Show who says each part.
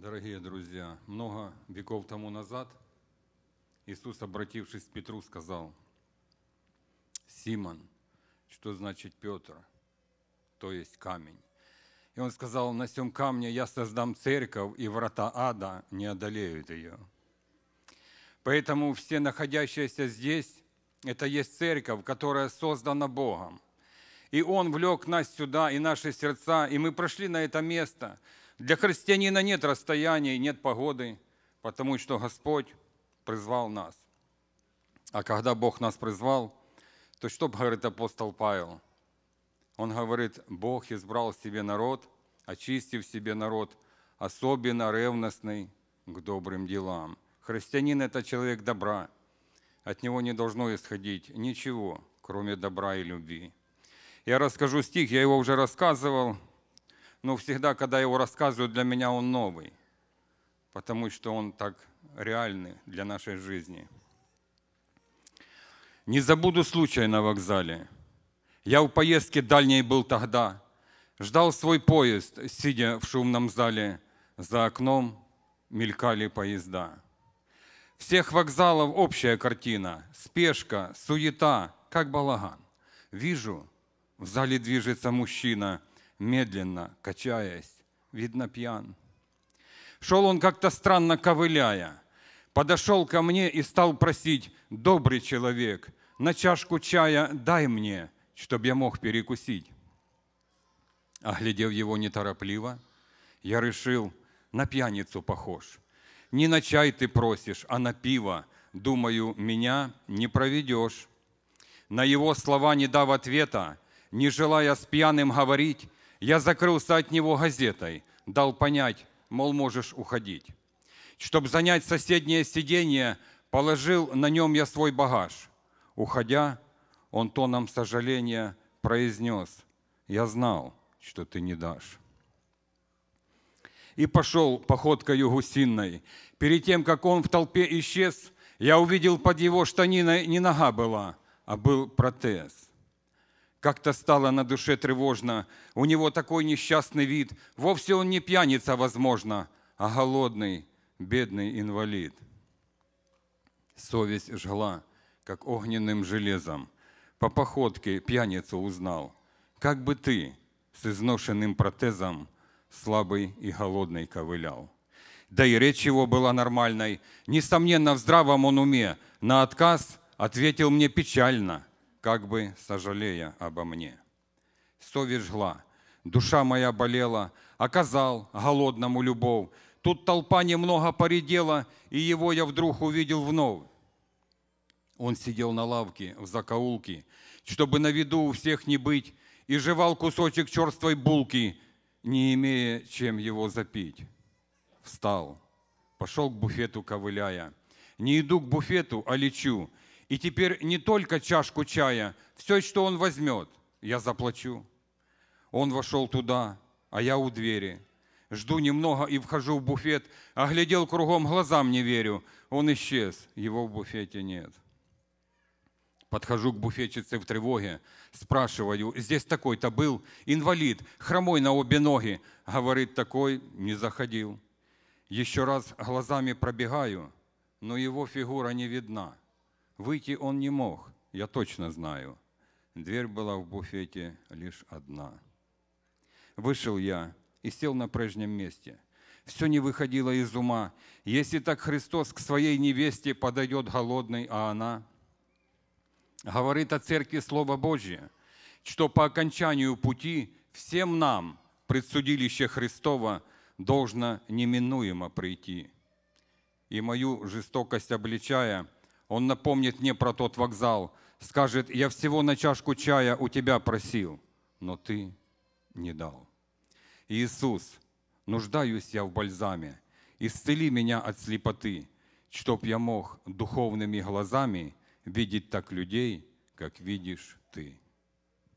Speaker 1: Дорогие друзья, много веков тому назад Иисус, обратившись к Петру, сказал, «Симон, что значит Петр, то есть камень. И он сказал, на сём камне я создам церковь, и врата ада не одолеют ее. Поэтому все находящиеся здесь, это есть церковь, которая создана Богом. И Он влек нас сюда, и наши сердца, и мы прошли на это место – для христианина нет расстояния, нет погоды, потому что Господь призвал нас. А когда Бог нас призвал, то что говорит апостол Павел? Он говорит, Бог избрал себе народ, очистив себе народ, особенно ревностный к добрым делам. Христианин – это человек добра. От него не должно исходить ничего, кроме добра и любви. Я расскажу стих, я его уже рассказывал, но всегда, когда его рассказывают, для меня он новый, потому что он так реальный для нашей жизни. Не забуду случай на вокзале. Я в поездке дальней был тогда. Ждал свой поезд, сидя в шумном зале. За окном мелькали поезда. Всех вокзалов общая картина. Спешка, суета, как балаган. Вижу, в зале движется мужчина – медленно, качаясь, видно пьян. Шел он как-то странно ковыляя, подошел ко мне и стал просить, «Добрый человек, на чашку чая дай мне, чтоб я мог перекусить». Оглядев его неторопливо, я решил, на пьяницу похож. Не на чай ты просишь, а на пиво. Думаю, меня не проведешь. На его слова не дав ответа, не желая с пьяным говорить, я закрылся от него газетой, дал понять, мол, можешь уходить. чтоб занять соседнее сиденье, положил на нем я свой багаж. Уходя, он тоном сожаления произнес, «Я знал, что ты не дашь». И пошел походкою гусиной. Перед тем, как он в толпе исчез, я увидел под его штаниной не нога была, а был протез. Как-то стало на душе тревожно. У него такой несчастный вид. Вовсе он не пьяница, возможно, а голодный, бедный инвалид. Совесть жгла, как огненным железом. По походке пьяницу узнал. Как бы ты с изношенным протезом слабый и голодный ковылял. Да и речь его была нормальной. Несомненно, в здравом он уме. На отказ ответил мне печально – как бы сожалея обо мне. Совесть жгла, душа моя болела, оказал голодному любовь. Тут толпа немного поредела, и его я вдруг увидел вновь. Он сидел на лавке в закоулке, чтобы на виду у всех не быть, и жевал кусочек черствой булки, не имея чем его запить. Встал, пошел к буфету, ковыляя. Не иду к буфету, а лечу. И теперь не только чашку чая, все, что он возьмет, я заплачу. Он вошел туда, а я у двери. Жду немного и вхожу в буфет, оглядел кругом, глазам не верю. Он исчез, его в буфете нет. Подхожу к буфетчице в тревоге, спрашиваю, здесь такой-то был, инвалид, хромой на обе ноги. Говорит, такой не заходил. Еще раз глазами пробегаю, но его фигура не видна. Выйти он не мог, я точно знаю. Дверь была в буфете лишь одна. Вышел я и сел на прежнем месте. Все не выходило из ума. Если так Христос к своей невесте подойдет голодный, а она говорит о церкви Слово Божье, что по окончанию пути всем нам предсудилище Христова должно неминуемо прийти. И мою жестокость обличая – он напомнит мне про тот вокзал, скажет, я всего на чашку чая у тебя просил, но ты не дал. Иисус, нуждаюсь я в бальзаме, исцели меня от слепоты, чтоб я мог духовными глазами видеть так людей, как видишь ты.